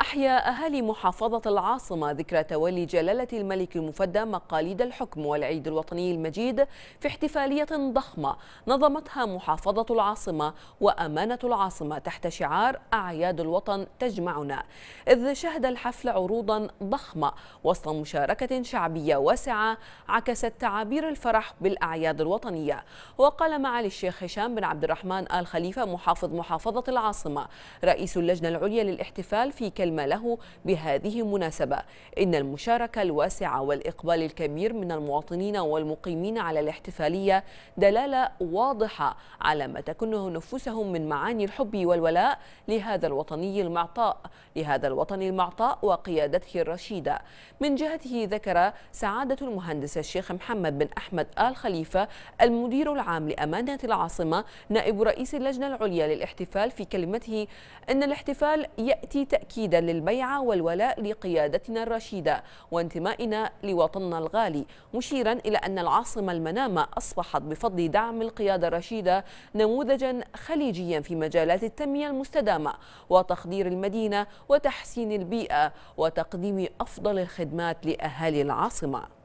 أحيا أهالي محافظة العاصمة ذكرى تولي جلالة الملك المفدى مقاليد الحكم والعيد الوطني المجيد في احتفالية ضخمة نظمتها محافظة العاصمة وأمانة العاصمة تحت شعار أعياد الوطن تجمعنا إذ شهد الحفل عروضا ضخمة وسط مشاركة شعبية واسعة عكست تعابير الفرح بالأعياد الوطنية وقال معالي الشيخ هشام بن عبد الرحمن آل خليفة محافظ محافظة العاصمة رئيس اللجنة العليا للاحتفال في كلمة ما له بهذه المناسبة إن المشاركة الواسعة والإقبال الكبير من المواطنين والمقيمين على الاحتفالية دلالة واضحة على ما تكنه نفوسهم من معاني الحب والولاء لهذا الوطني المعطاء لهذا الوطن المعطاء وقيادته الرشيدة من جهته ذكر سعادة المهندس الشيخ محمد بن أحمد آل خليفة المدير العام لأمانة العاصمة نائب رئيس اللجنة العليا للاحتفال في كلمته أن الاحتفال يأتي تأكيدا للبيعة والولاء لقيادتنا الرشيدة وانتمائنا لوطننا الغالي مشيرا إلى أن العاصمة المنامة أصبحت بفضل دعم القيادة الرشيدة نموذجا خليجيا في مجالات التنمية المستدامة وتخدير المدينة وتحسين البيئة وتقديم أفضل الخدمات لأهالي العاصمة